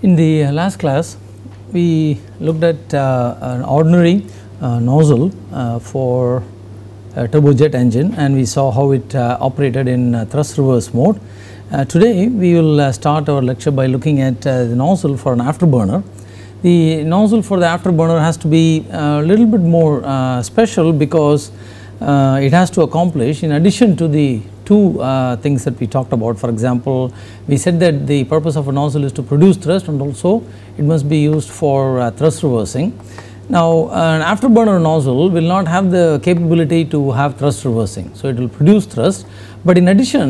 In the uh, last class, we looked at uh, an ordinary uh, nozzle uh, for a turbojet engine and we saw how it uh, operated in uh, thrust reverse mode. today, we will start our lecture by looking at the nozzle for an afterburner. The nozzle for the afterburner has to be a little bit more special because it has to accomplish in addition to the two uh, things that we talked about. For example, we said that the purpose of a nozzle is to produce thrust and also it must be used for uh, thrust reversing. Now, an afterburner nozzle will not have the capability to have thrust reversing. So, it will produce thrust, but in addition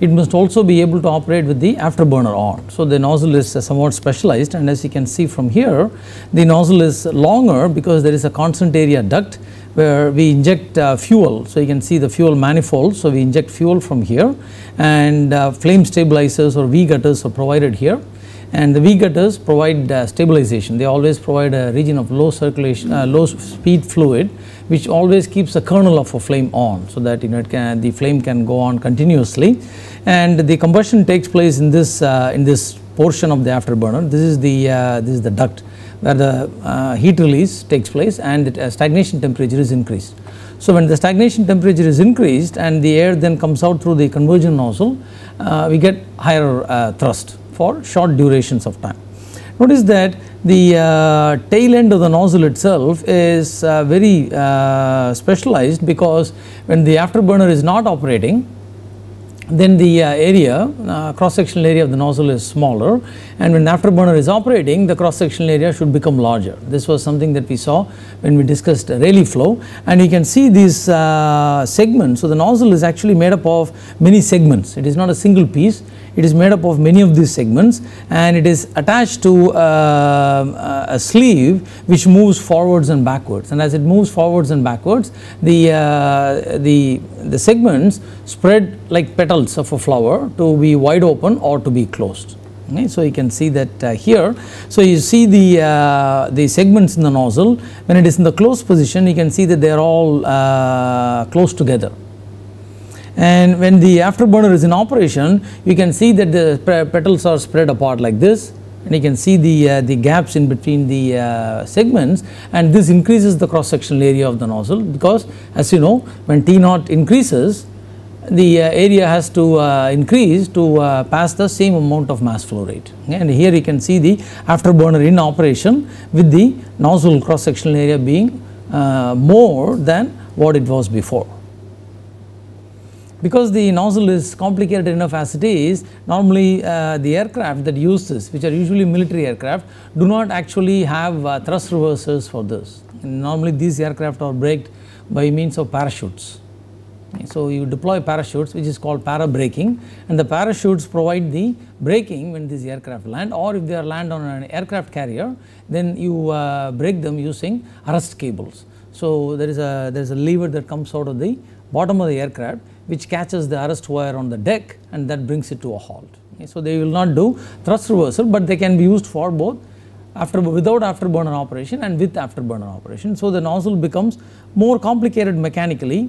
it must also be able to operate with the afterburner on. So, the nozzle is uh, somewhat specialized and as you can see from here the nozzle is longer because there is a constant area duct where we inject uh, fuel. So you can see the fuel manifold. So we inject fuel from here and uh, flame stabilizers or V gutters are provided here and the V gutters provide uh, stabilization. They always provide a region of low circulation, uh, low speed fluid which always keeps the kernel of a flame on so that you know, can, the flame can go on continuously and the combustion takes place in this uh, in this portion of the afterburner. This is the uh, this is the duct where the uh, heat release takes place and the uh, stagnation temperature is increased. So, when the stagnation temperature is increased and the air then comes out through the conversion nozzle, uh, we get higher uh, thrust for short durations of time. Notice that the uh, tail end of the nozzle itself is very specialized because when the afterburner is not operating, then the uh, area uh, cross sectional area of the nozzle is smaller and when afterburner is operating the cross sectional area should become larger this was something that we saw when we discussed Rayleigh flow and you can see these uh, segments so the nozzle is actually made up of many segments it is not a single piece it is made up of many of these segments and it is attached to uh, uh, a sleeve which moves forwards and backwards and as it moves forwards and backwards the, uh, the, the segments spread like petals of a flower to be wide open or to be closed. Okay, so you can see that uh, here. So you see the uh, the segments in the nozzle when it is in the closed position you can see that they are all uh, close together and when the afterburner is in operation you can see that the petals are spread apart like this and you can see the, uh, the gaps in between the uh, segments and this increases the cross sectional area of the nozzle because as you know when T naught increases the uh, area has to uh, increase to uh, pass the same amount of mass flow rate and here you can see the afterburner in operation with the nozzle cross sectional area being uh, more than what it was before because the nozzle is complicated enough as it is normally uh, the aircraft that use this which are usually military aircraft do not actually have uh, thrust reversers for this and normally these aircraft are braked by means of parachutes so you deploy parachutes which is called para braking and the parachutes provide the braking when these aircraft land or if they are land on an aircraft carrier then you uh, brake them using arrest cables so there is a there is a lever that comes out of the bottom of the aircraft which catches the arrest wire on the deck and that brings it to a halt. Okay. So they will not do thrust reversal, but they can be used for both after without afterburner operation and with afterburner operation. So the nozzle becomes more complicated mechanically,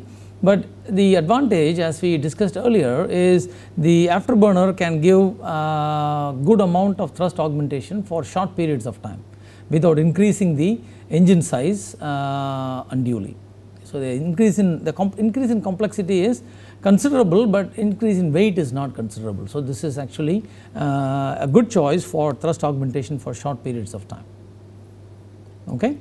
but the advantage as we discussed earlier is the afterburner can give uh, good amount of thrust augmentation for short periods of time without increasing the engine size uh, unduly. So the increase in the increase in complexity is considerable but increase in weight is not considerable. So this is actually uh, a good choice for thrust augmentation for short periods of time. Okay.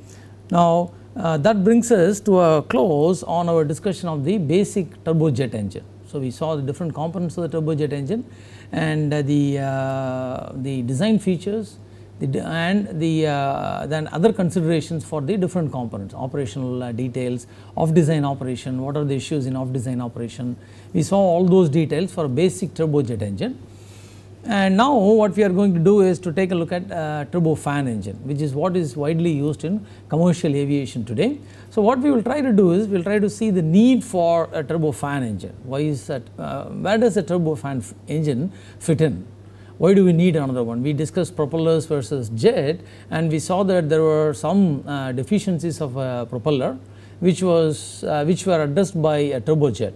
Now uh, that brings us to a close on our discussion of the basic turbojet engine. So we saw the different components of the turbojet engine and uh, the, uh, the design features, the, and the uh, then other considerations for the different components operational uh, details of design operation what are the issues in off design operation we saw all those details for basic turbojet engine and now what we are going to do is to take a look at uh, turbofan engine which is what is widely used in commercial aviation today. So what we will try to do is we will try to see the need for a turbofan engine why is that uh, where does a turbofan engine fit in why do we need another one? We discussed propellers versus jet and we saw that there were some uh, deficiencies of a propeller which was uh, which were addressed by a turbojet.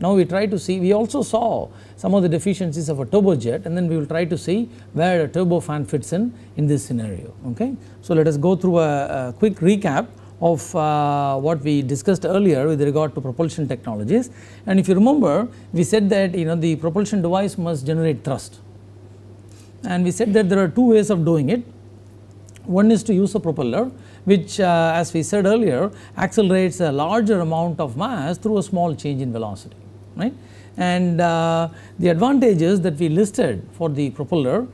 Now we try to see, we also saw some of the deficiencies of a turbojet and then we will try to see where a turbofan fits in in this scenario. Okay. So let us go through a, a quick recap of uh, what we discussed earlier with regard to propulsion technologies and if you remember we said that you know the propulsion device must generate thrust and we said that there are two ways of doing it. One is to use a propeller which uh, as we said earlier accelerates a larger amount of mass through a small change in velocity right. And uh, the advantages that we listed for the propeller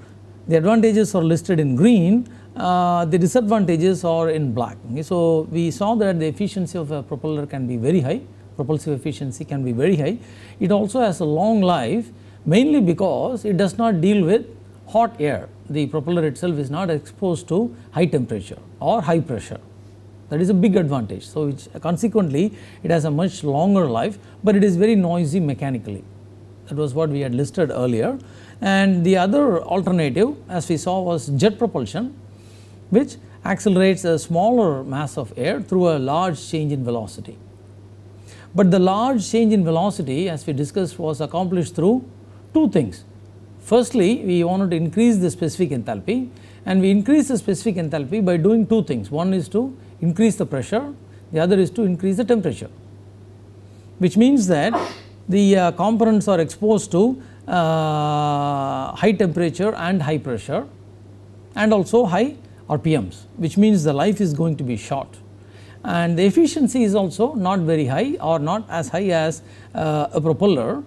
the advantages are listed in green uh, the disadvantages are in black. Okay. So, we saw that the efficiency of a propeller can be very high propulsive efficiency can be very high. It also has a long life mainly because it does not deal with hot air, the propeller itself is not exposed to high temperature or high pressure. That is a big advantage. So, which consequently, it has a much longer life, but it is very noisy mechanically. That was what we had listed earlier. And the other alternative as we saw was jet propulsion, which accelerates a smaller mass of air through a large change in velocity. But the large change in velocity as we discussed was accomplished through two things. Firstly, we wanted to increase the specific enthalpy and we increase the specific enthalpy by doing two things. One is to increase the pressure, the other is to increase the temperature, which means that the uh, components are exposed to uh, high temperature and high pressure and also high RPMs, which means the life is going to be short and the efficiency is also not very high or not as high as uh, a propeller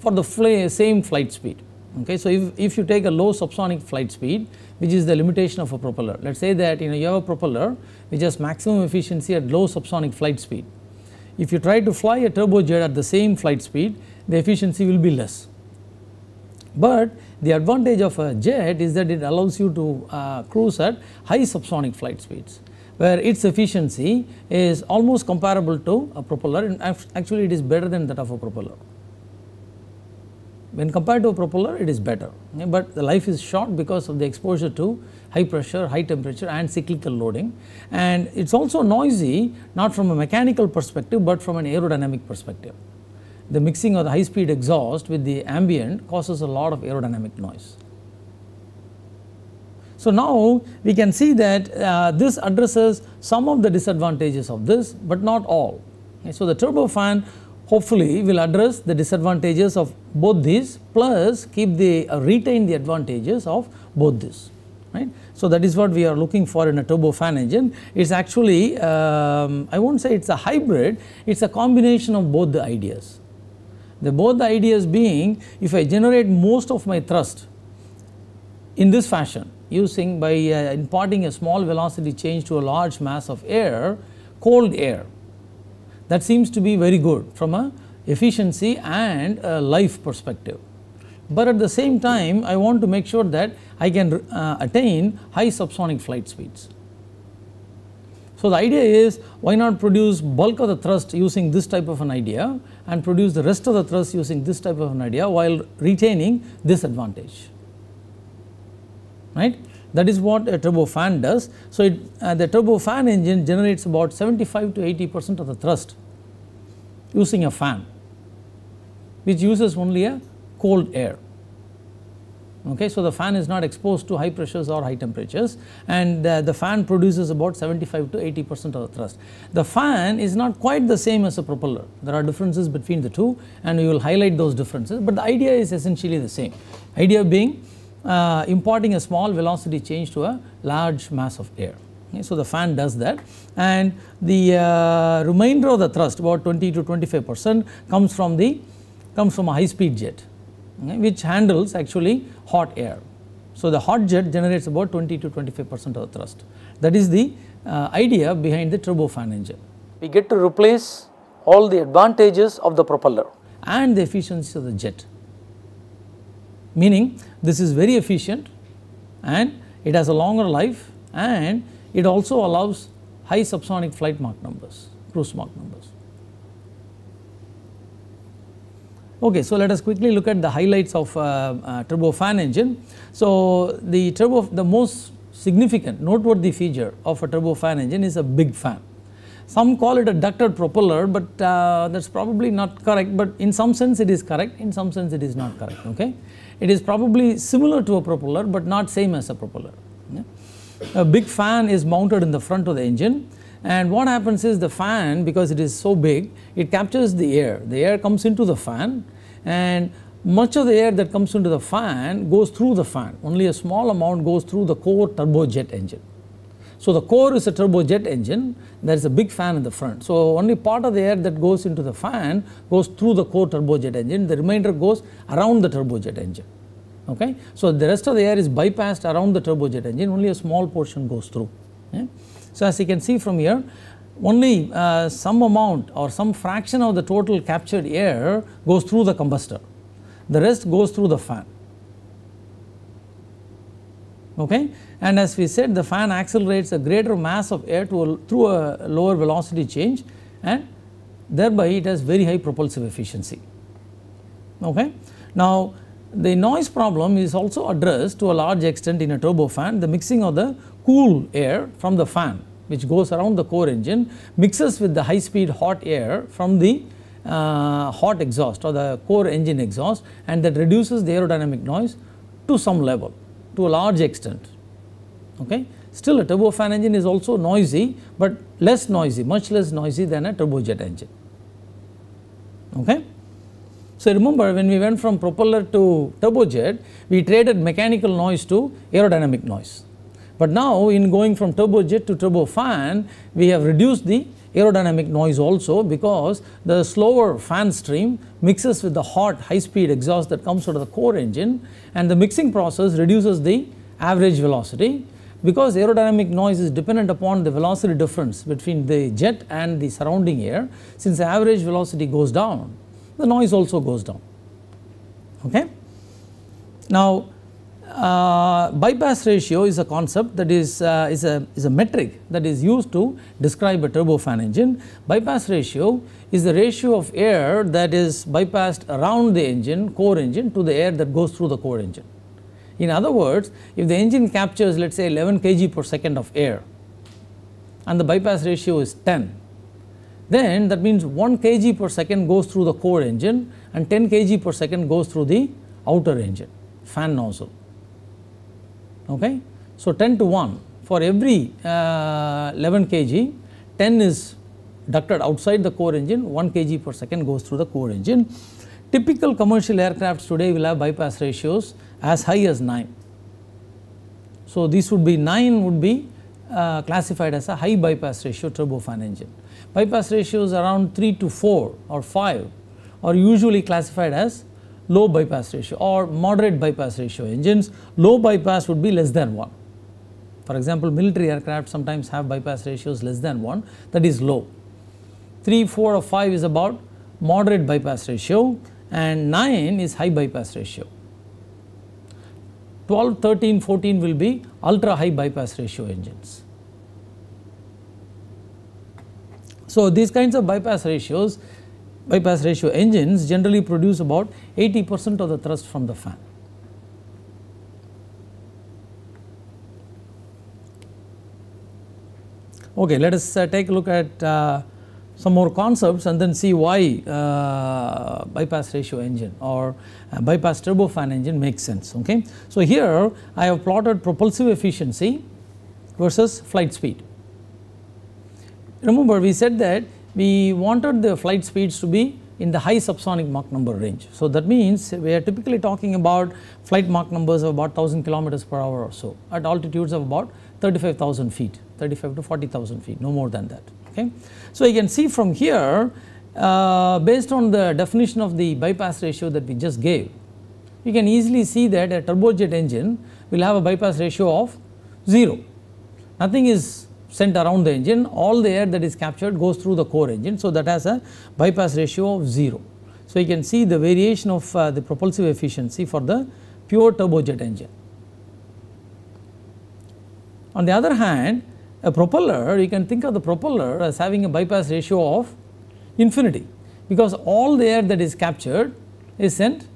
for the fl same flight speed. Okay. So, if, if you take a low subsonic flight speed which is the limitation of a propeller, let us say that you know you have a propeller which has maximum efficiency at low subsonic flight speed. If you try to fly a turbojet at the same flight speed, the efficiency will be less. But the advantage of a jet is that it allows you to uh, cruise at high subsonic flight speeds where its efficiency is almost comparable to a propeller and actually it is better than that of a propeller. When compared to a propeller, it is better, but the life is short because of the exposure to high pressure, high temperature and cyclical loading. And it is also noisy not from a mechanical perspective, but from an aerodynamic perspective. The mixing of the high speed exhaust with the ambient causes a lot of aerodynamic noise. So, now we can see that uh, this addresses some of the disadvantages of this, but not all. Okay? So, the turbofan Hopefully, we will address the disadvantages of both these plus keep the uh, retain the advantages of both these. Right. So, that is what we are looking for in a turbofan engine. It is actually, um, I will not say it is a hybrid, it is a combination of both the ideas. The both the ideas being if I generate most of my thrust in this fashion using by uh, imparting a small velocity change to a large mass of air, cold air that seems to be very good from a efficiency and a life perspective. But at the same time I want to make sure that I can uh, attain high subsonic flight speeds. So the idea is why not produce bulk of the thrust using this type of an idea and produce the rest of the thrust using this type of an idea while retaining this advantage right. That is what a turbofan does. So, it, uh, the turbofan engine generates about 75 to 80 percent of the thrust using a fan which uses only a cold air. Okay, so, the fan is not exposed to high pressures or high temperatures and uh, the fan produces about 75 to 80 percent of the thrust. The fan is not quite the same as a propeller. There are differences between the two and we will highlight those differences, but the idea is essentially the same. Idea being uh, imparting a small velocity change to a large mass of air. Okay. So, the fan does that and the uh, remainder of the thrust about 20 to 25 percent comes from the comes from a high speed jet okay, which handles actually hot air. So, the hot jet generates about 20 to 25 percent of the thrust that is the uh, idea behind the turbofan engine. We get to replace all the advantages of the propeller and the efficiency of the jet meaning this is very efficient and it has a longer life and it also allows high subsonic flight Mach numbers, cruise Mach numbers. Okay, so let us quickly look at the highlights of uh, uh, turbofan engine. So the turbo, the most significant noteworthy feature of a turbofan engine is a big fan. Some call it a ducted propeller, but uh, that's probably not correct. But in some sense, it is correct. In some sense, it is not correct. Okay, it is probably similar to a propeller but not same as a propeller. Yeah. A big fan is mounted in the front of the engine and what happens is the fan because it is so big it captures the air. The air comes into the fan and much of the air that comes into the fan goes through the fan. Only a small amount goes through the core turbojet engine. So the core is a turbojet engine, there is a big fan in the front. So only part of the air that goes into the fan goes through the core turbojet engine, the remainder goes around the turbojet engine. Okay? So the rest of the air is bypassed around the turbojet engine, only a small portion goes through. So as you can see from here, only uh, some amount or some fraction of the total captured air goes through the combustor. The rest goes through the fan. Okay? And as we said the fan accelerates a greater mass of air a, through a lower velocity change and thereby it has very high propulsive efficiency. Okay? Now the noise problem is also addressed to a large extent in a turbofan the mixing of the cool air from the fan which goes around the core engine mixes with the high speed hot air from the uh, hot exhaust or the core engine exhaust and that reduces the aerodynamic noise to some level to a large extent. Okay. Still a turbofan engine is also noisy, but less noisy, much less noisy than a turbojet engine. Okay. So, remember when we went from propeller to turbojet, we traded mechanical noise to aerodynamic noise. But now in going from turbojet to turbofan, we have reduced the aerodynamic noise also because the slower fan stream mixes with the hot high speed exhaust that comes out of the core engine and the mixing process reduces the average velocity because aerodynamic noise is dependent upon the velocity difference between the jet and the surrounding air since the average velocity goes down the noise also goes down okay now uh, bypass ratio is a concept that is, uh, is, a, is a metric that is used to describe a turbofan engine. Bypass ratio is the ratio of air that is bypassed around the engine, core engine to the air that goes through the core engine. In other words, if the engine captures let us say 11 kg per second of air and the bypass ratio is 10, then that means 1 kg per second goes through the core engine and 10 kg per second goes through the outer engine, fan nozzle. Okay. So, 10 to 1 for every uh, 11 kg 10 is ducted outside the core engine 1 kg per second goes through the core engine. Typical commercial aircrafts today will have bypass ratios as high as 9. So, this would be 9 would be uh, classified as a high bypass ratio turbofan engine. Bypass ratios around 3 to 4 or 5 are usually classified as low bypass ratio or moderate bypass ratio engines, low bypass would be less than 1. For example, military aircraft sometimes have bypass ratios less than 1 that is low. 3, 4 or 5 is about moderate bypass ratio and 9 is high bypass ratio. 12, 13, 14 will be ultra high bypass ratio engines. So, these kinds of bypass ratios bypass ratio engines generally produce about 80 percent of the thrust from the fan. Okay, let us uh, take a look at uh, some more concepts and then see why uh, bypass ratio engine or uh, bypass turbofan engine makes sense. Okay, so here I have plotted propulsive efficiency versus flight speed. Remember we said that we wanted the flight speeds to be in the high subsonic Mach number range. So that means we are typically talking about flight Mach numbers of about 1000 kilometers per hour or so at altitudes of about 35,000 feet, 35 to 40,000 feet, no more than that. Okay. So you can see from here uh, based on the definition of the bypass ratio that we just gave, you can easily see that a turbojet engine will have a bypass ratio of 0. Nothing is sent around the engine, all the air that is captured goes through the core engine. So, that has a bypass ratio of 0. So, you can see the variation of uh, the propulsive efficiency for the pure turbojet engine. On the other hand, a propeller, you can think of the propeller as having a bypass ratio of infinity because all the air that is captured is sent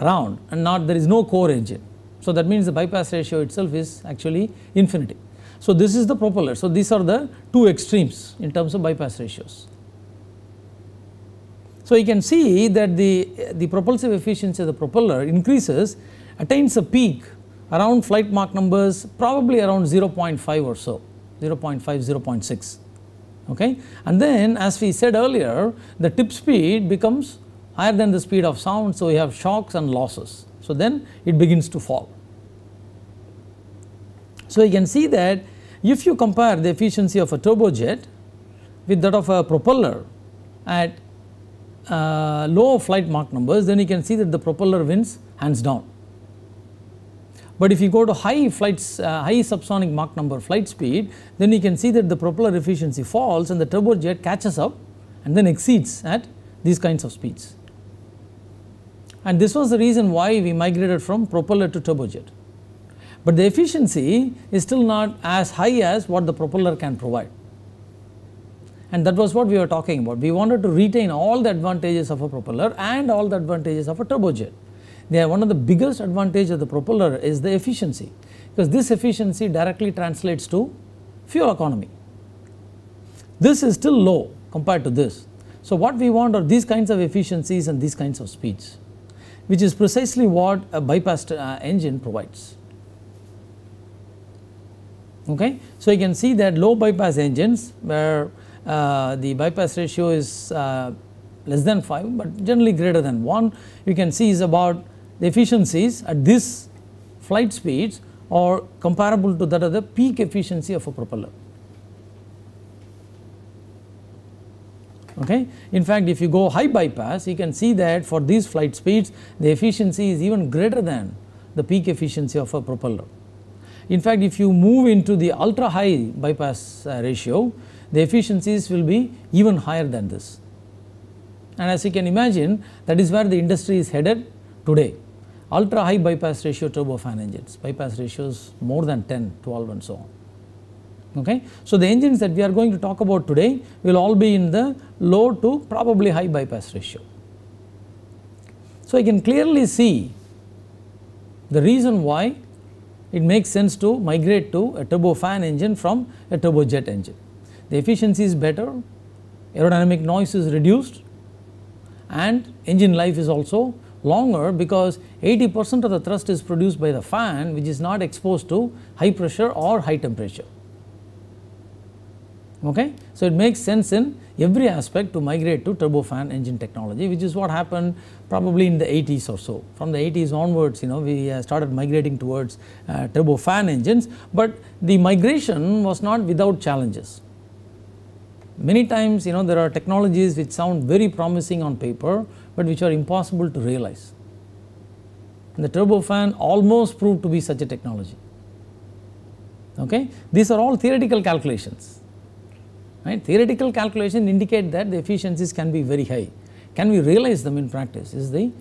around and not there is no core engine. So, that means the bypass ratio itself is actually infinity. So, this is the propeller. So, these are the two extremes in terms of bypass ratios. So, you can see that the, the propulsive efficiency of the propeller increases, attains a peak around flight Mach numbers probably around 0.5 or so, 0.5, 0.6. Okay? And then as we said earlier, the tip speed becomes higher than the speed of sound, so you have shocks and losses. So, then it begins to fall. So, you can see that if you compare the efficiency of a turbojet with that of a propeller at uh, low flight Mach numbers then you can see that the propeller wins hands down. But if you go to high flights, uh, high subsonic Mach number flight speed then you can see that the propeller efficiency falls and the turbojet catches up and then exceeds at these kinds of speeds. And this was the reason why we migrated from propeller to turbojet. But the efficiency is still not as high as what the propeller can provide. And that was what we were talking about. We wanted to retain all the advantages of a propeller and all the advantages of a turbojet. They are one of the biggest advantage of the propeller is the efficiency because this efficiency directly translates to fuel economy. This is still low compared to this. So what we want are these kinds of efficiencies and these kinds of speeds which is precisely what a bypass uh, engine provides. Okay. So, you can see that low bypass engines where uh, the bypass ratio is uh, less than 5, but generally greater than 1 you can see is about the efficiencies at this flight speeds or comparable to that of the peak efficiency of a propeller. Okay. In fact, if you go high bypass you can see that for these flight speeds the efficiency is even greater than the peak efficiency of a propeller. In fact, if you move into the ultra high bypass uh, ratio, the efficiencies will be even higher than this. And as you can imagine, that is where the industry is headed today. Ultra high bypass ratio turbofan engines, bypass ratios more than 10, 12 and so on. Okay. So, the engines that we are going to talk about today will all be in the low to probably high bypass ratio. So, I can clearly see the reason why it makes sense to migrate to a turbofan engine from a turbojet engine. The efficiency is better, aerodynamic noise is reduced and engine life is also longer because 80 percent of the thrust is produced by the fan which is not exposed to high pressure or high temperature. Okay? So, it makes sense in every aspect to migrate to turbofan engine technology, which is what happened probably in the 80s or so. From the 80s onwards, you know, we uh, started migrating towards uh, turbofan engines, but the migration was not without challenges. Many times, you know, there are technologies which sound very promising on paper, but which are impossible to realize. And the turbofan almost proved to be such a technology. Okay? These are all theoretical calculations Right? Theoretical calculation indicate that the efficiencies can be very high. Can we realize them in practice is the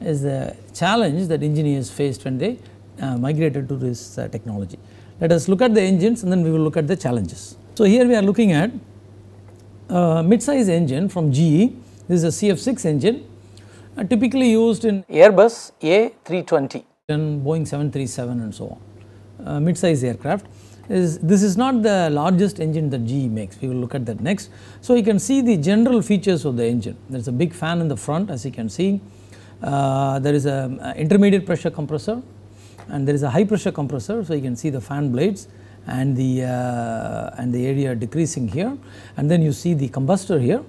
is the challenge that engineers faced when they uh, migrated to this uh, technology. Let us look at the engines and then we will look at the challenges. So, here we are looking at a uh, mid-size engine from GE. This is a CF6 engine uh, typically used in Airbus A320 and Boeing 737 and so on, uh, mid-size aircraft is this is not the largest engine that GE makes, we will look at that next. So, you can see the general features of the engine, there is a big fan in the front as you can see, uh, there is a, a intermediate pressure compressor and there is a high pressure compressor. So, you can see the fan blades and the, uh, and the area decreasing here and then you see the combustor here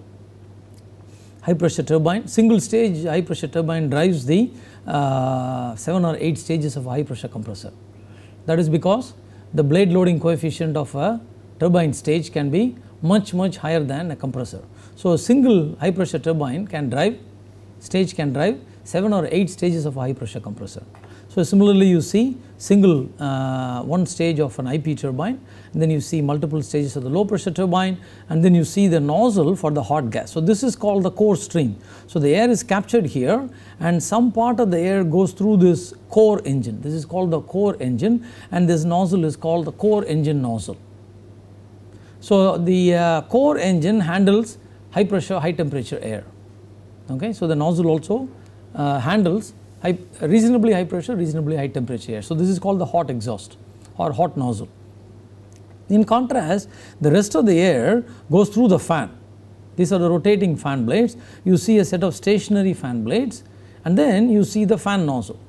high pressure turbine single stage high pressure turbine drives the uh, 7 or 8 stages of high pressure compressor. That is because the blade loading coefficient of a turbine stage can be much much higher than a compressor. So, a single high pressure turbine can drive stage can drive 7 or 8 stages of a high pressure compressor. So, similarly you see single uh, one stage of an IP turbine and then you see multiple stages of the low pressure turbine and then you see the nozzle for the hot gas. So, this is called the core stream. So, the air is captured here and some part of the air goes through this core engine. This is called the core engine and this nozzle is called the core engine nozzle. So, the uh, core engine handles high pressure, high temperature air. Okay? So, the nozzle also uh, handles high, reasonably high pressure, reasonably high temperature air. So this is called the hot exhaust or hot nozzle. In contrast, the rest of the air goes through the fan. These are the rotating fan blades. You see a set of stationary fan blades and then you see the fan nozzle.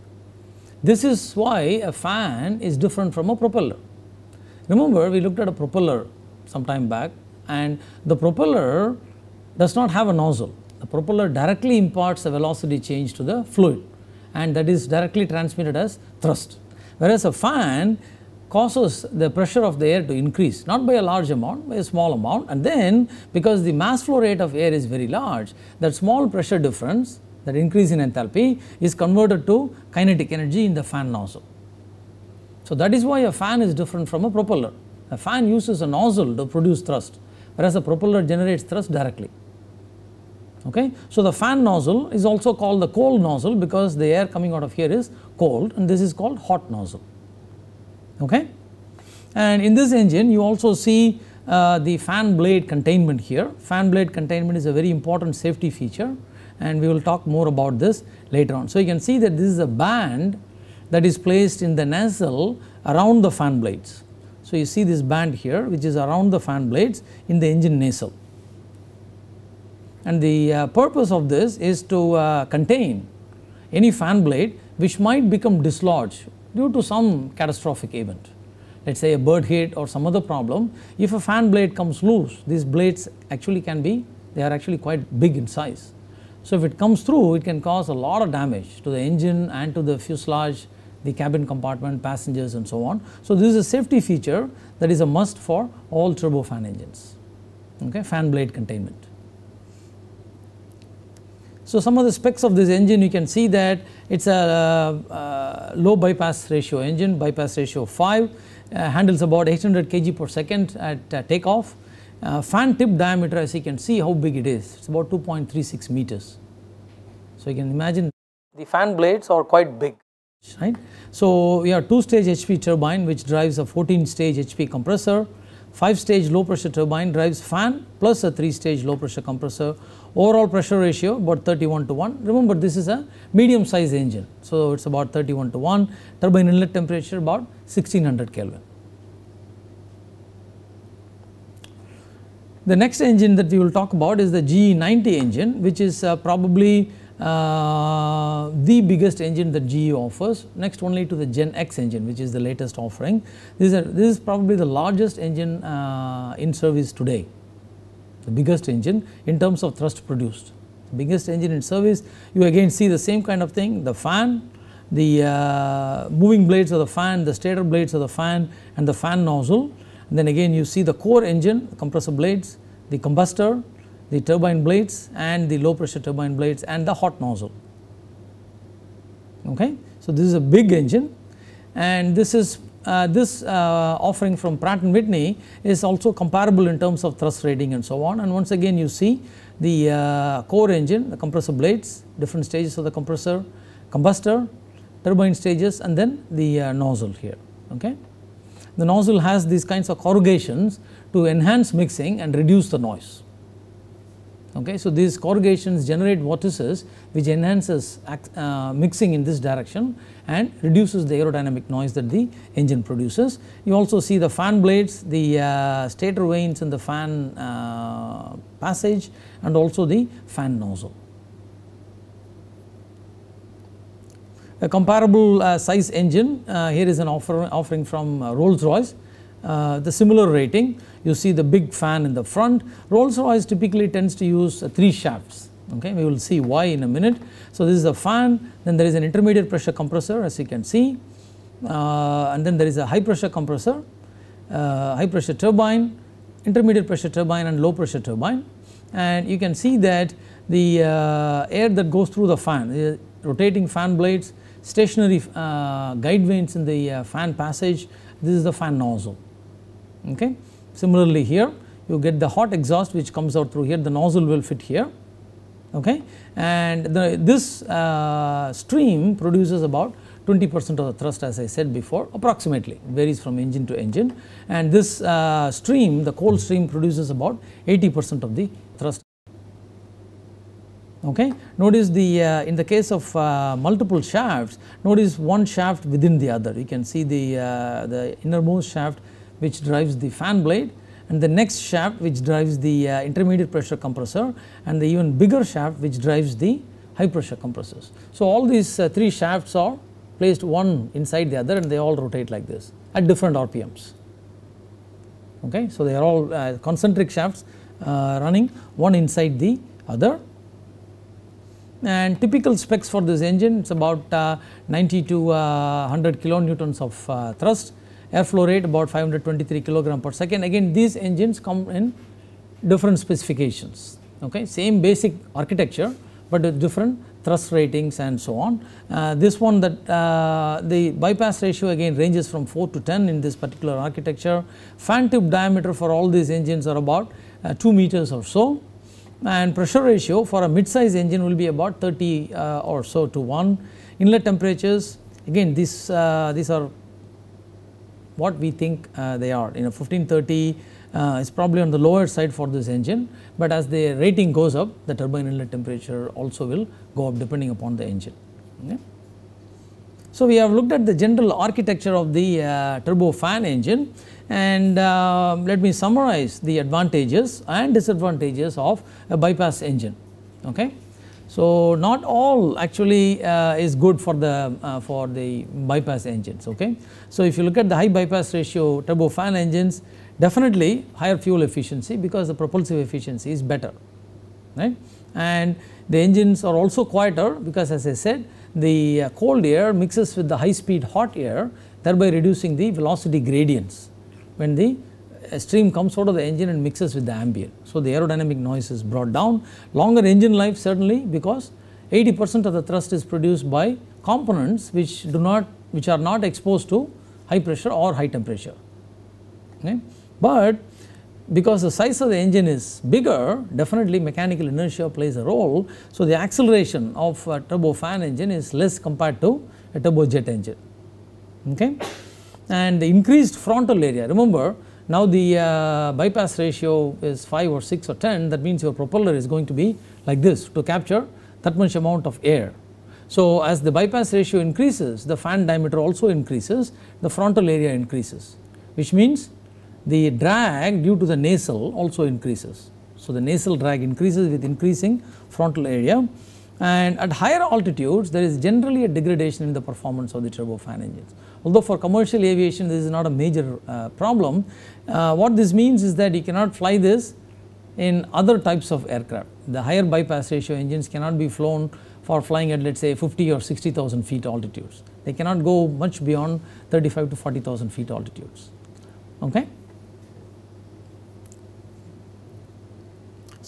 This is why a fan is different from a propeller. Remember, we looked at a propeller some time back and the propeller does not have a nozzle. The propeller directly imparts a velocity change to the fluid and that is directly transmitted as thrust. Whereas a fan causes the pressure of the air to increase not by a large amount by a small amount and then because the mass flow rate of air is very large that small pressure difference that increase in enthalpy is converted to kinetic energy in the fan nozzle. So, that is why a fan is different from a propeller. A fan uses a nozzle to produce thrust whereas a propeller generates thrust directly. Okay. So, the fan nozzle is also called the cold nozzle because the air coming out of here is cold and this is called hot nozzle. Okay. And in this engine you also see uh, the fan blade containment here. Fan blade containment is a very important safety feature and we will talk more about this later on. So, you can see that this is a band that is placed in the nozzle around the fan blades. So, you see this band here which is around the fan blades in the engine nozzle and the uh, purpose of this is to uh, contain any fan blade which might become dislodged due to some catastrophic event. Let us say a bird hit or some other problem, if a fan blade comes loose, these blades actually can be, they are actually quite big in size. So, if it comes through, it can cause a lot of damage to the engine and to the fuselage, the cabin compartment, passengers and so on. So, this is a safety feature that is a must for all turbofan engines, okay, fan blade containment. So some of the specs of this engine you can see that it is a uh, uh, low bypass ratio engine bypass ratio 5 uh, handles about 800 kg per second at uh, takeoff. Uh, fan tip diameter as you can see how big it is it is about 2.36 meters. So you can imagine the fan blades are quite big right. So we have 2 stage HP turbine which drives a 14 stage HP compressor 5 stage low pressure turbine drives fan plus a 3 stage low pressure compressor overall pressure ratio about 31 to 1 remember this is a medium size engine so it's about 31 to 1 turbine inlet temperature about 1600 kelvin the next engine that we will talk about is the GE90 engine which is uh, probably uh, the biggest engine that GE offers next only to the Gen X engine which is the latest offering. This is, a, this is probably the largest engine uh, in service today, the biggest engine in terms of thrust produced. The biggest engine in service you again see the same kind of thing the fan, the uh, moving blades of the fan, the stator blades of the fan and the fan nozzle. And then again you see the core engine, compressor blades, the combustor the turbine blades and the low pressure turbine blades and the hot nozzle. Okay. So, this is a big engine and this is uh, this uh, offering from Pratt & Whitney is also comparable in terms of thrust rating and so on and once again you see the uh, core engine, the compressor blades, different stages of the compressor, combustor, turbine stages and then the uh, nozzle here. Okay. The nozzle has these kinds of corrugations to enhance mixing and reduce the noise. Okay. So, these corrugations generate vortices which enhances uh, mixing in this direction and reduces the aerodynamic noise that the engine produces. You also see the fan blades, the uh, stator vanes in the fan uh, passage and also the fan nozzle. A comparable uh, size engine uh, here is an offer, offering from uh, Rolls Royce, the similar rating you see the big fan in the front. Rolls Royce typically tends to use three shafts okay we will see why in a minute. So, this is a fan then there is an intermediate pressure compressor as you can see uh, and then there is a high pressure compressor, uh, high pressure turbine, intermediate pressure turbine and low pressure turbine and you can see that the uh, air that goes through the fan the rotating fan blades stationary uh, guide vanes in the uh, fan passage this is the fan nozzle okay. Similarly, here you get the hot exhaust which comes out through here the nozzle will fit here okay and the, this uh, stream produces about 20 percent of the thrust as I said before approximately varies from engine to engine and this uh, stream the cold stream produces about 80 percent of the thrust okay. Notice the uh, in the case of uh, multiple shafts, notice one shaft within the other. You can see the uh, the innermost shaft which drives the fan blade and the next shaft which drives the uh, intermediate pressure compressor and the even bigger shaft which drives the high pressure compressors. So, all these uh, three shafts are placed one inside the other and they all rotate like this at different RPMs. Okay. So, they are all uh, concentric shafts uh, running one inside the other and typical specs for this engine it is about uh, 90 to 100 uh, kilonewtons of thrust air flow rate about 523 kilogram per second. Again these engines come in different specifications, okay. same basic architecture, but with different thrust ratings and so on. Uh, this one that uh, the bypass ratio again ranges from 4 to 10 in this particular architecture. Fan tip diameter for all these engines are about uh, 2 meters or so and pressure ratio for a mid-size engine will be about 30 uh, or so to 1. Inlet temperatures again these, uh, these are what we think uh, they are. You know 1530 uh, is probably on the lower side for this engine, but as the rating goes up the turbine inlet temperature also will go up depending upon the engine. Okay. So, we have looked at the general architecture of the uh, turbofan engine and uh, let me summarize the advantages and disadvantages of a bypass engine. Okay. So not all actually uh, is good for the uh, for the bypass engines okay. So if you look at the high bypass ratio turbofan engines definitely higher fuel efficiency because the propulsive efficiency is better right and the engines are also quieter because as I said the uh, cold air mixes with the high speed hot air thereby reducing the velocity gradients when the a stream comes out of the engine and mixes with the ambient. So, the aerodynamic noise is brought down. Longer engine life certainly because 80 percent of the thrust is produced by components which do not which are not exposed to high pressure or high temperature. Okay. But because the size of the engine is bigger definitely mechanical inertia plays a role. So, the acceleration of a turbofan engine is less compared to a turbojet engine. Okay. And the increased frontal area remember now the uh, bypass ratio is 5 or 6 or 10 that means your propeller is going to be like this to capture that much amount of air. So as the bypass ratio increases the fan diameter also increases the frontal area increases which means the drag due to the nasal also increases. So the nasal drag increases with increasing frontal area and at higher altitudes there is generally a degradation in the performance of the turbofan engines although for commercial aviation this is not a major uh, problem. Uh, what this means is that you cannot fly this in other types of aircraft. The higher bypass ratio engines cannot be flown for flying at let us say 50 or 60,000 feet altitudes. They cannot go much beyond 35 to 40,000 feet altitudes. Okay.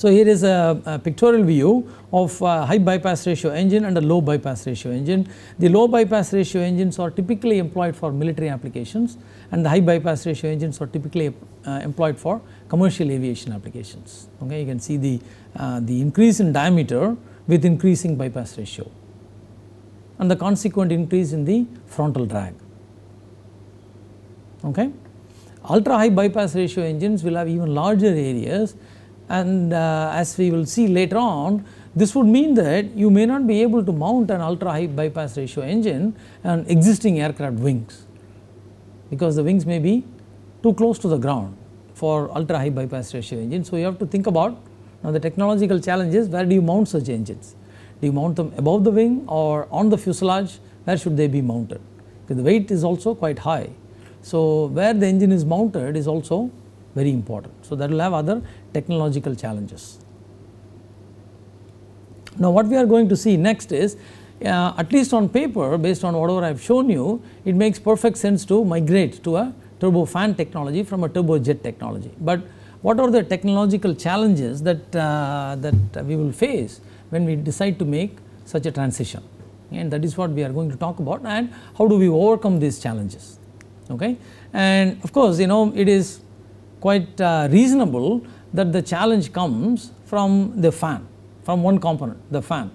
So, here is a, a pictorial view of high bypass ratio engine and a low bypass ratio engine. The low bypass ratio engines are typically employed for military applications and the high bypass ratio engines are typically uh, employed for commercial aviation applications. Okay, you can see the, uh, the increase in diameter with increasing bypass ratio and the consequent increase in the frontal drag. Okay. Ultra high bypass ratio engines will have even larger areas and uh, as we will see later on this would mean that you may not be able to mount an ultra high bypass ratio engine on existing aircraft wings because the wings may be too close to the ground for ultra high bypass ratio engine. So, you have to think about now the technological challenge is where do you mount such engines? Do you mount them above the wing or on the fuselage? Where should they be mounted? Because the weight is also quite high. So, where the engine is mounted is also very important. So, that will have other technological challenges. Now, what we are going to see next is uh, at least on paper based on whatever I have shown you it makes perfect sense to migrate to a turbofan technology from a turbojet technology. But what are the technological challenges that, uh, that we will face when we decide to make such a transition and that is what we are going to talk about and how do we overcome these challenges okay and of course you know it is quite uh, reasonable that the challenge comes from the fan, from one component, the fan.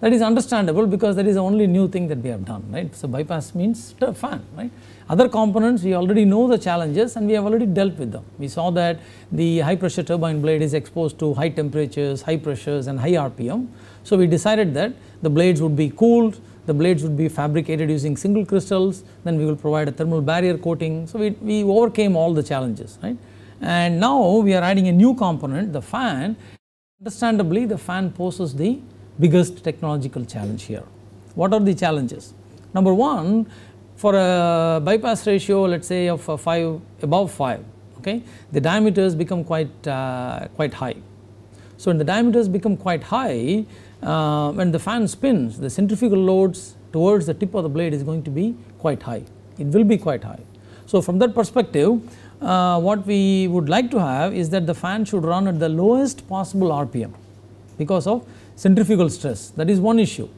That is understandable because that is the only new thing that we have done, right. So, bypass means fan, right. Other components we already know the challenges and we have already dealt with them. We saw that the high pressure turbine blade is exposed to high temperatures, high pressures and high RPM. So, we decided that the blades would be cooled, the blades would be fabricated using single crystals, then we will provide a thermal barrier coating. So, we, we overcame all the challenges, right. And now we are adding a new component, the fan. Understandably, the fan poses the biggest technological challenge here. What are the challenges? Number one, for a bypass ratio, let's say of uh, 5, above 5, okay, the diameters become quite, uh, quite high. So, when the diameters become quite high, uh, when the fan spins, the centrifugal loads towards the tip of the blade is going to be quite high. It will be quite high. So, from that perspective, uh, what we would like to have is that the fan should run at the lowest possible RPM because of centrifugal stress that is one issue.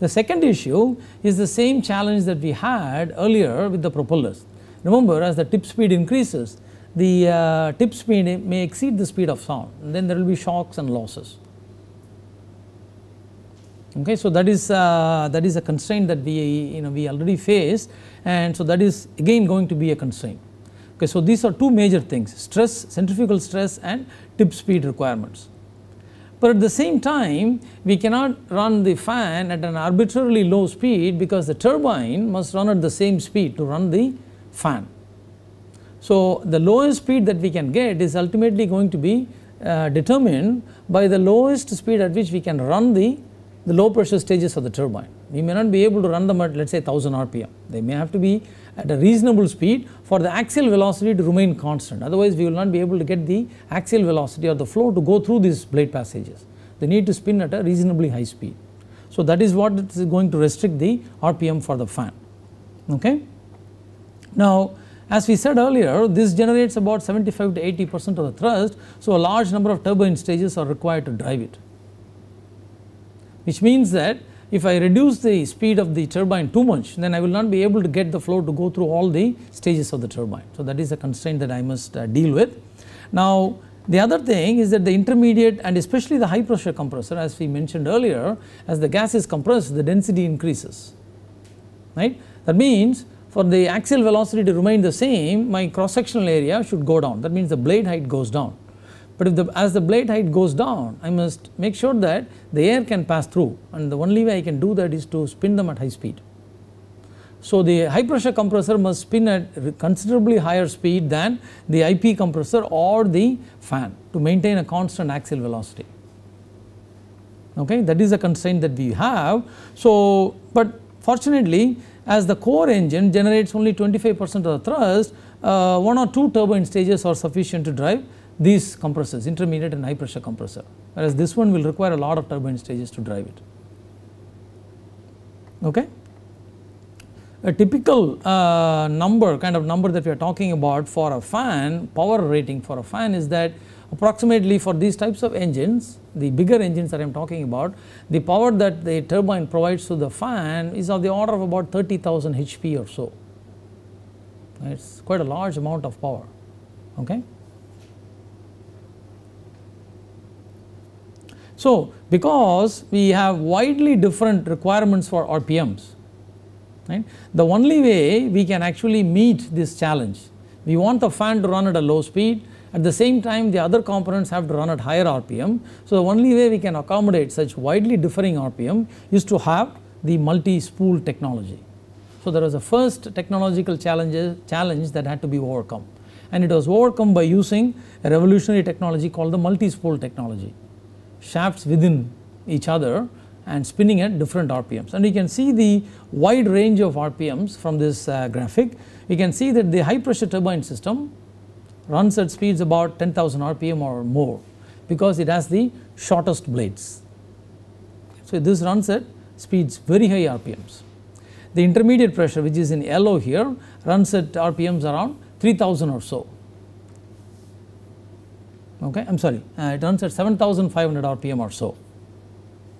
The second issue is the same challenge that we had earlier with the propellers. Remember as the tip speed increases the uh, tip speed may exceed the speed of sound and then there will be shocks and losses. Okay, so that is uh, that is a constraint that we you know we already face and so that is again going to be a constraint. Okay, so these are two major things stress, centrifugal stress and tip speed requirements. But at the same time, we cannot run the fan at an arbitrarily low speed because the turbine must run at the same speed to run the fan. So, the lowest speed that we can get is ultimately going to be uh, determined by the lowest speed at which we can run the, the low pressure stages of the turbine. We may not be able to run them at let us say 1000 rpm, they may have to be at a reasonable speed for the axial velocity to remain constant. Otherwise, we will not be able to get the axial velocity or the flow to go through these blade passages. They need to spin at a reasonably high speed. So, that is what is going to restrict the RPM for the fan. Okay? Now, as we said earlier, this generates about 75 to 80 percent of the thrust. So, a large number of turbine stages are required to drive it, which means that if I reduce the speed of the turbine too much, then I will not be able to get the flow to go through all the stages of the turbine. So, that is a constraint that I must uh, deal with. Now, the other thing is that the intermediate and especially the high pressure compressor as we mentioned earlier, as the gas is compressed the density increases, right. That means for the axial velocity to remain the same, my cross sectional area should go down. That means the blade height goes down. But if the, as the blade height goes down, I must make sure that the air can pass through and the only way I can do that is to spin them at high speed. So the high pressure compressor must spin at considerably higher speed than the IP compressor or the fan to maintain a constant axial velocity. Okay, that is a constraint that we have. So, but fortunately as the core engine generates only 25 percent of the thrust, uh, one or two turbine stages are sufficient to drive these compressors, intermediate and high pressure compressor, whereas this one will require a lot of turbine stages to drive it. Okay. A typical uh, number, kind of number that we are talking about for a fan, power rating for a fan is that approximately for these types of engines, the bigger engines that I am talking about, the power that the turbine provides to the fan is of the order of about 30,000 HP or so. It's quite a large amount of power. Okay. So because we have widely different requirements for RPMs, right? the only way we can actually meet this challenge, we want the fan to run at a low speed, at the same time the other components have to run at higher RPM. So the only way we can accommodate such widely differing RPM is to have the multi-spool technology. So there was a first technological challenge that had to be overcome and it was overcome by using a revolutionary technology called the multi-spool technology shafts within each other and spinning at different RPMs. And you can see the wide range of RPMs from this uh, graphic. You can see that the high pressure turbine system runs at speeds about 10,000 RPM or more because it has the shortest blades. So, this runs at speeds very high RPMs. The intermediate pressure which is in yellow here runs at RPMs around 3000 or so okay. I am sorry, uh, it runs at 7500 rpm or so.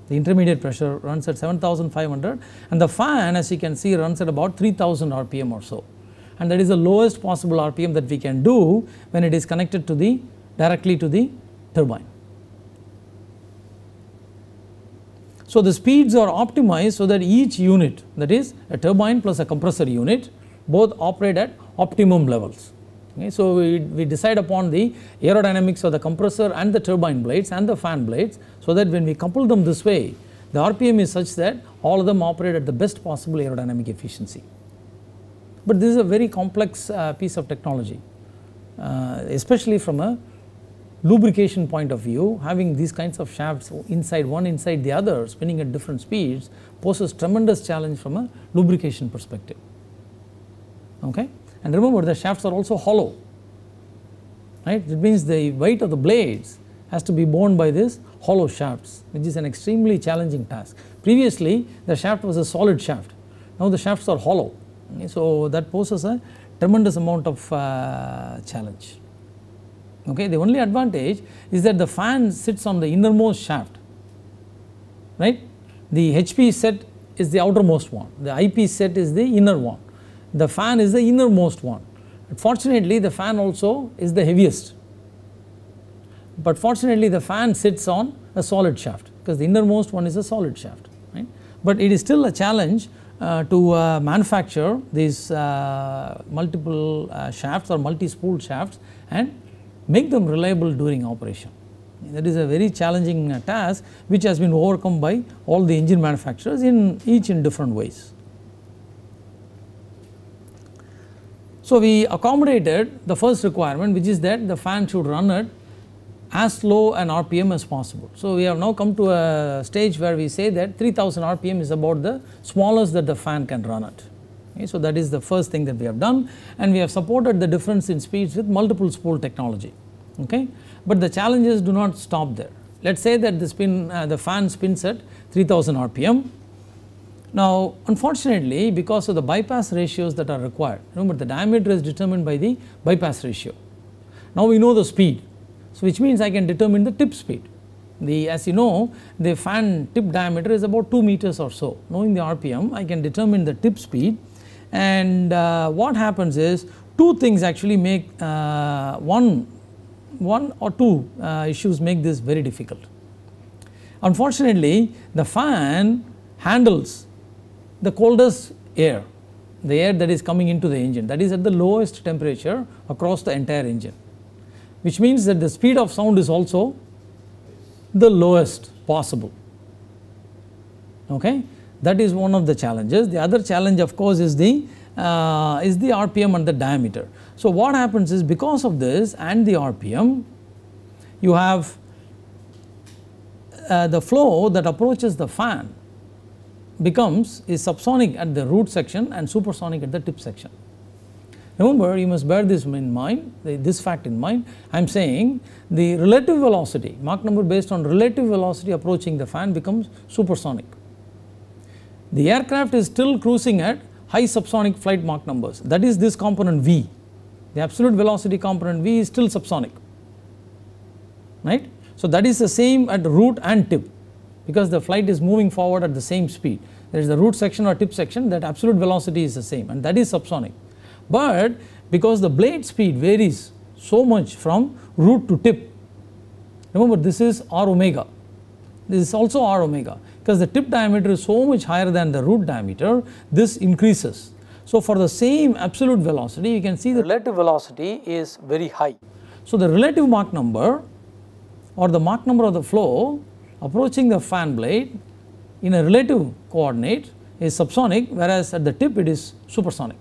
The intermediate pressure runs at 7500 and the fan as you can see runs at about 3000 rpm or so. And that is the lowest possible rpm that we can do when it is connected to the directly to the turbine. So, the speeds are optimized so that each unit that is a turbine plus a compressor unit both operate at optimum levels. Okay, so we, we decide upon the aerodynamics of the compressor and the turbine blades and the fan blades so that when we couple them this way, the RPM is such that all of them operate at the best possible aerodynamic efficiency. But this is a very complex uh, piece of technology, uh, especially from a lubrication point of view, having these kinds of shafts inside one inside the other spinning at different speeds poses tremendous challenge from a lubrication perspective. Okay. And remember the shafts are also hollow, right? It means the weight of the blades has to be borne by these hollow shafts which is an extremely challenging task. Previously the shaft was a solid shaft, now the shafts are hollow. Okay? So that poses a tremendous amount of uh, challenge. Okay? The only advantage is that the fan sits on the innermost shaft, right? The HP set is the outermost one, the IP set is the inner one the fan is the innermost one. Fortunately, the fan also is the heaviest. But fortunately, the fan sits on a solid shaft because the innermost one is a solid shaft. Right? But it is still a challenge uh, to uh, manufacture these uh, multiple uh, shafts or multi-spool shafts and make them reliable during operation. That is a very challenging uh, task which has been overcome by all the engine manufacturers in each in different ways. So, we accommodated the first requirement which is that the fan should run at as low an RPM as possible. So, we have now come to a stage where we say that 3000 RPM is about the smallest that the fan can run at. Okay, so, that is the first thing that we have done and we have supported the difference in speeds with multiple spool technology. Okay. But the challenges do not stop there. Let us say that the spin uh, the fan spins at 3000 RPM now, unfortunately, because of the bypass ratios that are required, remember the diameter is determined by the bypass ratio. Now, we know the speed, so which means I can determine the tip speed. The as you know, the fan tip diameter is about 2 meters or so. Knowing the RPM, I can determine the tip speed and uh, what happens is two things actually make uh, one, one or two uh, issues make this very difficult. Unfortunately, the fan handles the coldest air, the air that is coming into the engine that is at the lowest temperature across the entire engine which means that the speed of sound is also the lowest possible. Okay? That is one of the challenges. The other challenge of course is the, uh, is the RPM and the diameter. So what happens is because of this and the RPM you have uh, the flow that approaches the fan becomes is subsonic at the root section and supersonic at the tip section. Remember you must bear this in mind, this fact in mind. I am saying the relative velocity, Mach number based on relative velocity approaching the fan becomes supersonic. The aircraft is still cruising at high subsonic flight Mach numbers that is this component V. The absolute velocity component V is still subsonic, right. So, that is the same at root and tip because the flight is moving forward at the same speed. There is the root section or tip section that absolute velocity is the same and that is subsonic. But because the blade speed varies so much from root to tip, remember this is r omega, this is also r omega because the tip diameter is so much higher than the root diameter, this increases. So for the same absolute velocity, you can see the relative velocity is very high. So the relative Mach number or the Mach number of the flow approaching the fan blade in a relative coordinate is subsonic whereas at the tip it is supersonic.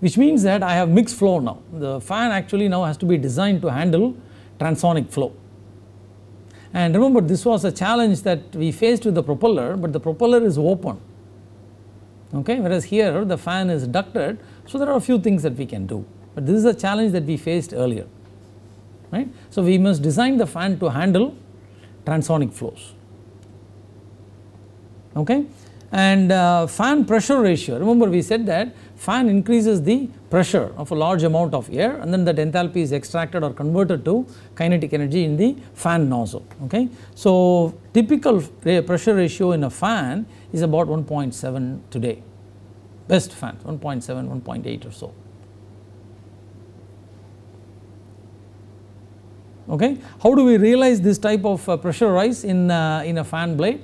Which means that I have mixed flow now. The fan actually now has to be designed to handle transonic flow. And remember this was a challenge that we faced with the propeller, but the propeller is open. Okay, whereas here the fan is ducted, so there are a few things that we can do. But this is a challenge that we faced earlier right. So, we must design the fan to handle transonic flows. Okay. And uh, fan pressure ratio, remember we said that fan increases the pressure of a large amount of air and then that enthalpy is extracted or converted to kinetic energy in the fan nozzle. Okay. So, typical pressure ratio in a fan is about 1.7 today, best fans 1.7, 1.8 or so. Okay. How do we realize this type of uh, pressure rise in, uh, in a fan blade?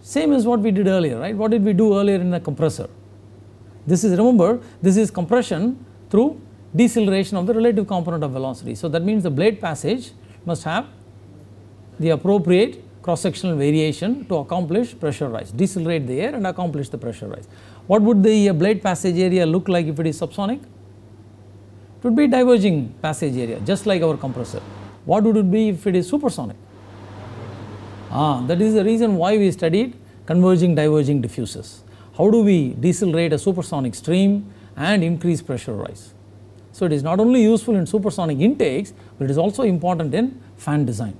Same as what we did earlier, right? What did we do earlier in a compressor? This is, remember, this is compression through deceleration of the relative component of velocity. So, that means the blade passage must have the appropriate cross sectional variation to accomplish pressure rise, decelerate the air and accomplish the pressure rise. What would the uh, blade passage area look like if it is subsonic? it would be diverging passage area just like our compressor. What would it be if it is supersonic? Ah, that is the reason why we studied converging diverging diffusers. How do we decelerate a supersonic stream and increase pressure rise? So it is not only useful in supersonic intakes but it is also important in fan design.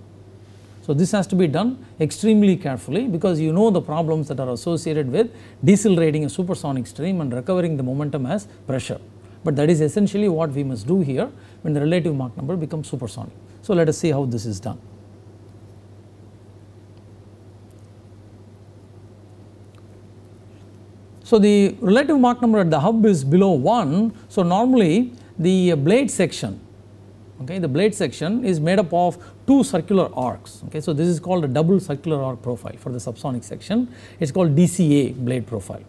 So this has to be done extremely carefully because you know the problems that are associated with decelerating a supersonic stream and recovering the momentum as pressure but that is essentially what we must do here when the relative Mach number becomes supersonic. So let us see how this is done. So the relative Mach number at the hub is below 1. So normally the blade section, okay, the blade section is made up of two circular arcs. Okay, so this is called a double circular arc profile for the subsonic section. It's called DCA blade profile.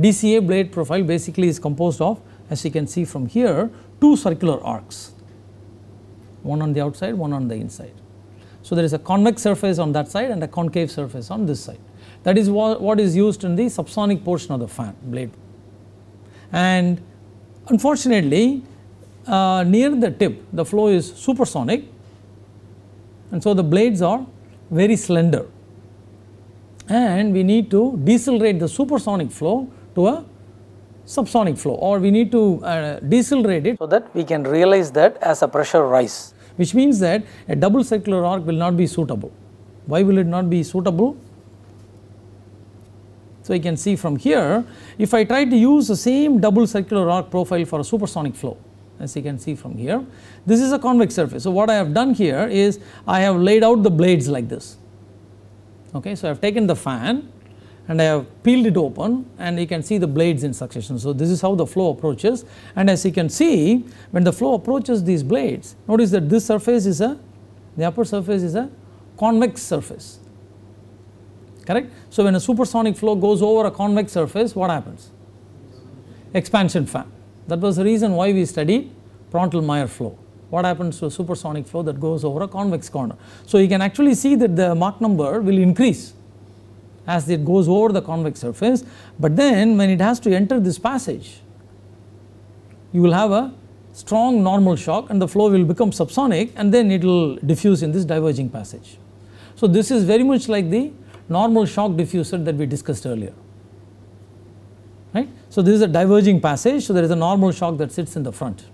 DCA blade profile basically is composed of as you can see from here two circular arcs one on the outside one on the inside. So, there is a convex surface on that side and a concave surface on this side that is what, what is used in the subsonic portion of the fan blade. And unfortunately uh, near the tip the flow is supersonic and so the blades are very slender and we need to decelerate the supersonic flow to a subsonic flow or we need to uh, decelerate it so that we can realize that as a pressure rise which means that a double circular arc will not be suitable. Why will it not be suitable? So, you can see from here if I try to use the same double circular arc profile for a supersonic flow as you can see from here this is a convex surface. So, what I have done here is I have laid out the blades like this okay. So, I have taken the fan and I have peeled it open and you can see the blades in succession. So, this is how the flow approaches and as you can see when the flow approaches these blades notice that this surface is a the upper surface is a convex surface correct. So, when a supersonic flow goes over a convex surface what happens? Expansion fan that was the reason why we studied Prandtl-Meyer flow what happens to a supersonic flow that goes over a convex corner. So, you can actually see that the Mach number will increase as it goes over the convex surface but then when it has to enter this passage you will have a strong normal shock and the flow will become subsonic and then it will diffuse in this diverging passage. So, this is very much like the normal shock diffuser that we discussed earlier. Right? So, this is a diverging passage. So, there is a normal shock that sits in the front.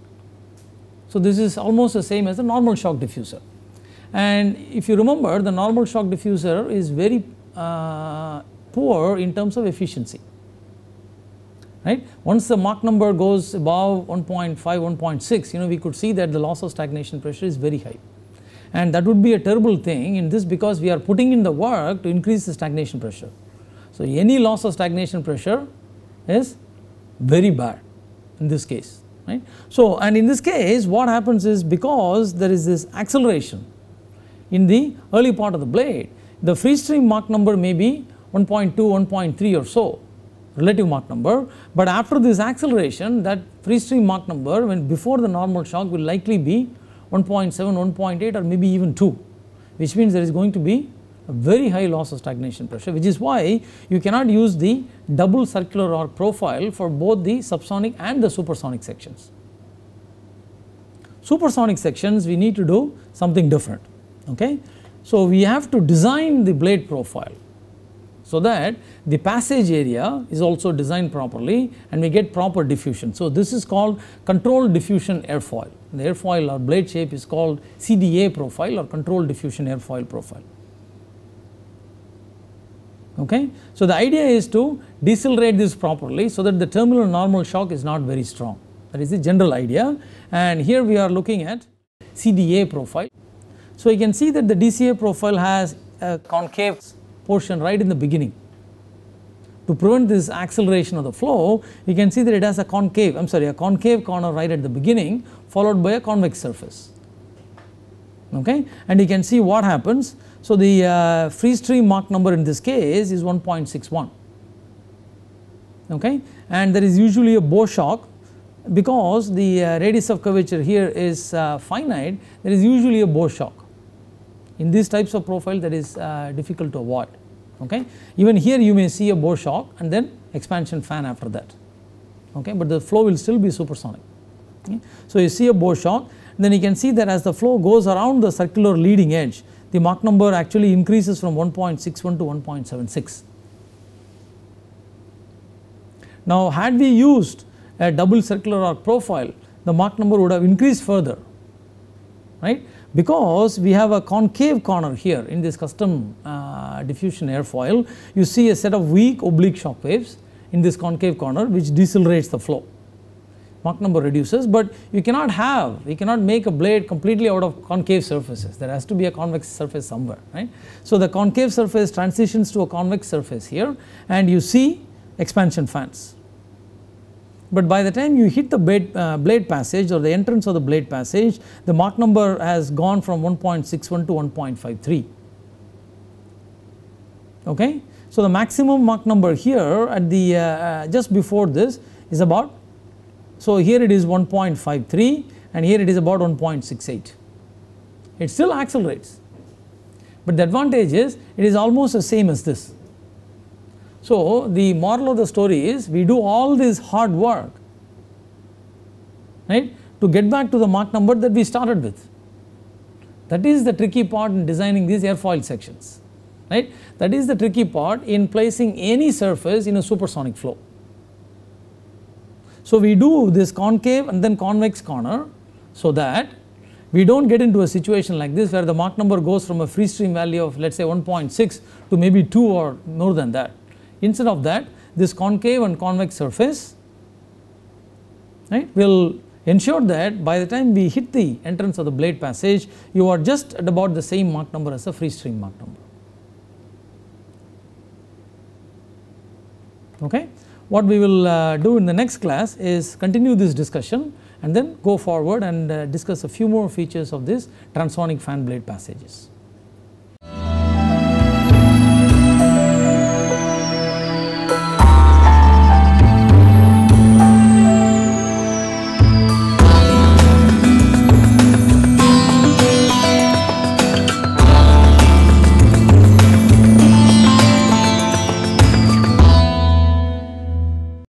So, this is almost the same as the normal shock diffuser. And if you remember the normal shock diffuser is very uh, poor in terms of efficiency. Right? Once the Mach number goes above 1.5, 1.6, you know, we could see that the loss of stagnation pressure is very high. And that would be a terrible thing in this because we are putting in the work to increase the stagnation pressure. So, any loss of stagnation pressure is very bad in this case. Right? So, and in this case what happens is because there is this acceleration in the early part of the blade the free stream Mach number may be 1.2, 1.3 or so relative Mach number, but after this acceleration that free stream Mach number when before the normal shock will likely be 1.7, 1.8 or maybe even 2 which means there is going to be a very high loss of stagnation pressure which is why you cannot use the double circular arc profile for both the subsonic and the supersonic sections. Supersonic sections we need to do something different. Okay? So, we have to design the blade profile so that the passage area is also designed properly and we get proper diffusion. So, this is called controlled diffusion airfoil. The airfoil or blade shape is called CDA profile or controlled diffusion airfoil profile. Okay. So, the idea is to decelerate this properly so that the terminal normal shock is not very strong. That is the general idea and here we are looking at CDA profile. So you can see that the DCA profile has a concave portion right in the beginning. To prevent this acceleration of the flow, you can see that it has a concave, I am sorry, a concave corner right at the beginning followed by a convex surface. Okay? And you can see what happens. So the uh, free stream Mach number in this case is 1.61. Okay? And there is usually a bow shock because the uh, radius of curvature here is uh, finite, there is usually a bow shock in these types of profile that is uh, difficult to avoid okay even here you may see a bow shock and then expansion fan after that okay but the flow will still be supersonic okay. so you see a bow shock then you can see that as the flow goes around the circular leading edge the Mach number actually increases from 1.61 to 1.76 now had we used a double circular arc profile the Mach number would have increased further right because we have a concave corner here in this custom uh, diffusion airfoil you see a set of weak oblique shock waves in this concave corner which decelerates the flow Mach number reduces but you cannot have you cannot make a blade completely out of concave surfaces there has to be a convex surface somewhere right. So the concave surface transitions to a convex surface here and you see expansion fans but by the time you hit the blade, uh, blade passage or the entrance of the blade passage, the Mach number has gone from 1.61 to 1.53. Okay? So, the maximum Mach number here at the uh, uh just before this is about, so here it is 1.53 and here it is about 1.68. It still accelerates, but the advantage is it is almost the same as this. So, the moral of the story is we do all this hard work right to get back to the Mach number that we started with. That is the tricky part in designing these airfoil sections right that is the tricky part in placing any surface in a supersonic flow. So, we do this concave and then convex corner so that we do not get into a situation like this where the Mach number goes from a free stream value of let us say 1.6 to maybe 2 or more than that. Instead of that this concave and convex surface right will ensure that by the time we hit the entrance of the blade passage you are just at about the same Mach number as the free stream Mach number. Okay. What we will uh, do in the next class is continue this discussion and then go forward and uh, discuss a few more features of this transonic fan blade passages.